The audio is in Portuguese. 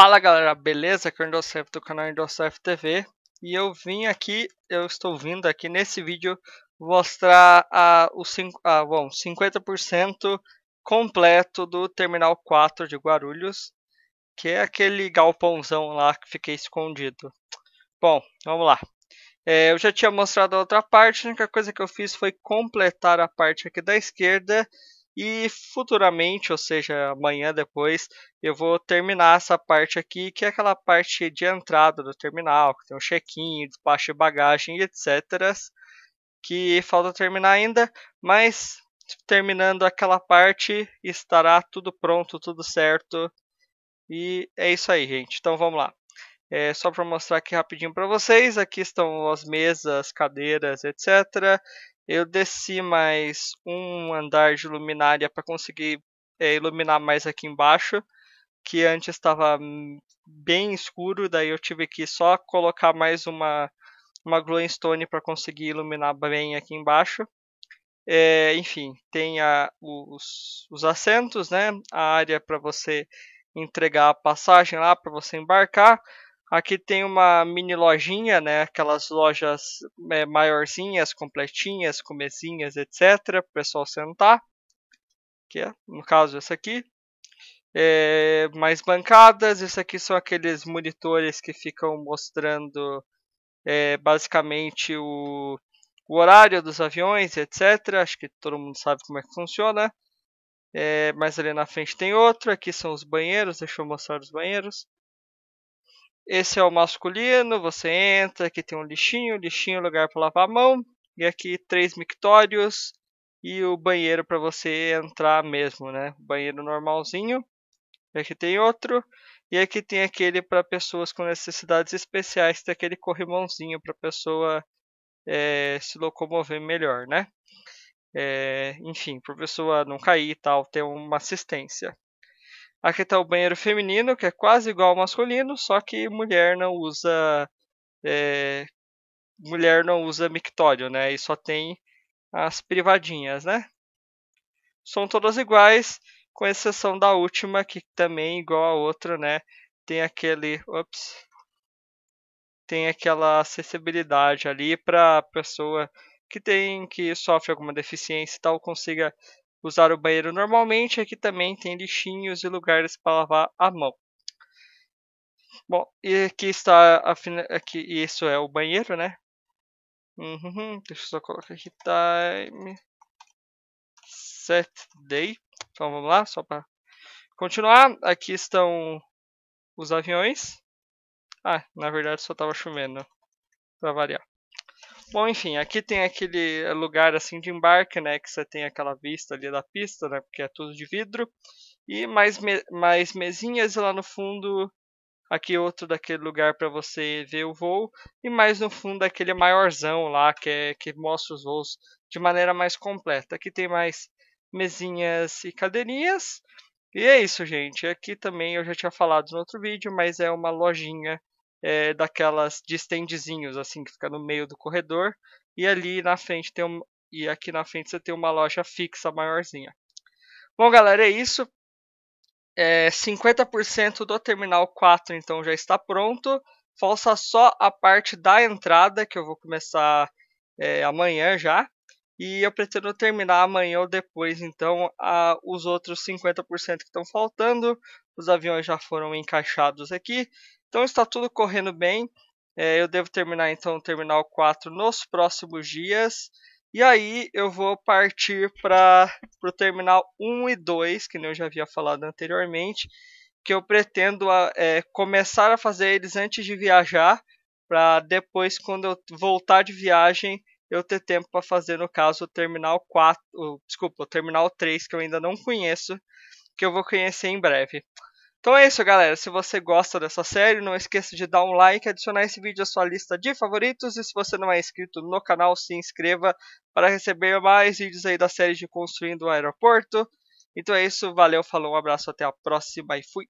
Fala galera, beleza? Aqui é o do canal Indocef TV e eu vim aqui, eu estou vindo aqui nesse vídeo mostrar a, o a, bom, 50% completo do Terminal 4 de Guarulhos, que é aquele galpãozão lá que fiquei escondido. Bom, vamos lá. É, eu já tinha mostrado a outra parte, a única coisa que eu fiz foi completar a parte aqui da esquerda e futuramente, ou seja, amanhã depois, eu vou terminar essa parte aqui, que é aquela parte de entrada do terminal, que tem o um check-in, despacho de bagagem, etc. Que falta terminar ainda, mas terminando aquela parte, estará tudo pronto, tudo certo. E é isso aí, gente. Então vamos lá. É, só para mostrar aqui rapidinho para vocês, aqui estão as mesas, cadeiras, etc. Eu desci mais um andar de luminária para conseguir é, iluminar mais aqui embaixo, que antes estava bem escuro, daí eu tive que só colocar mais uma, uma glowstone para conseguir iluminar bem aqui embaixo. É, enfim, tem a, os, os assentos, né? a área para você entregar a passagem lá, para você embarcar. Aqui tem uma mini lojinha, né? Aquelas lojas é, maiorzinhas, completinhas, comezinhas, etc. Para o pessoal sentar. Que é, no caso, essa aqui. É, mais bancadas. Isso aqui são aqueles monitores que ficam mostrando é, basicamente o, o, horário dos aviões, etc. Acho que todo mundo sabe como é que funciona. É, mas ali na frente tem outro. Aqui são os banheiros. Deixa eu mostrar os banheiros. Esse é o masculino, você entra, aqui tem um lixinho, lixinho é lugar para lavar a mão, e aqui três mictórios e o banheiro para você entrar mesmo, né? Banheiro normalzinho. E aqui tem outro, e aqui tem aquele para pessoas com necessidades especiais, tem aquele corrimãozinho para pessoa é, se locomover melhor, né? É, enfim, para pessoa não cair e tal, ter uma assistência. Aqui está o banheiro feminino, que é quase igual ao masculino, só que mulher não usa é, mulher não usa mictório, né? E só tem as privadinhas, né? São todas iguais, com exceção da última, que também é igual a outra, né? Tem aquele, ups, tem aquela acessibilidade ali para pessoa que tem que sofre alguma deficiência e tal consiga usar o banheiro normalmente. Aqui também tem lixinhos e lugares para lavar a mão. Bom, e aqui está a fina... aqui isso é o banheiro, né? Uhum, deixa eu só colocar aqui time set day. Então vamos lá, só para continuar. Aqui estão os aviões. Ah, na verdade só estava chovendo para variar. Bom, enfim, aqui tem aquele lugar assim de embarque, né, que você tem aquela vista ali da pista, né, porque é tudo de vidro. E mais, me mais mesinhas lá no fundo, aqui outro daquele lugar para você ver o voo. E mais no fundo aquele maiorzão lá, que, é, que mostra os voos de maneira mais completa. Aqui tem mais mesinhas e cadeirinhas. E é isso, gente. Aqui também eu já tinha falado no outro vídeo, mas é uma lojinha é, daquelas de standzinhos, assim, que fica no meio do corredor. E ali na frente tem um, e aqui na frente você tem uma loja fixa maiorzinha. Bom, galera, é isso. É, 50% do terminal 4 então já está pronto. Falta só a parte da entrada que eu vou começar é, amanhã já. E eu pretendo terminar amanhã ou depois, então, a, os outros 50% que estão faltando os aviões já foram encaixados aqui, então está tudo correndo bem. É, eu devo terminar então o terminal 4 nos próximos dias. E aí eu vou partir para o terminal 1 e 2, que eu já havia falado anteriormente, que eu pretendo é, começar a fazer eles antes de viajar, para depois, quando eu voltar de viagem, eu ter tempo para fazer, no caso, o terminal 4, o, desculpa, o terminal 3, que eu ainda não conheço, que eu vou conhecer em breve. Então é isso, galera. Se você gosta dessa série, não esqueça de dar um like, adicionar esse vídeo à sua lista de favoritos e se você não é inscrito no canal, se inscreva para receber mais vídeos aí da série de Construindo o Aeroporto. Então é isso, valeu, falou, um abraço, até a próxima e fui!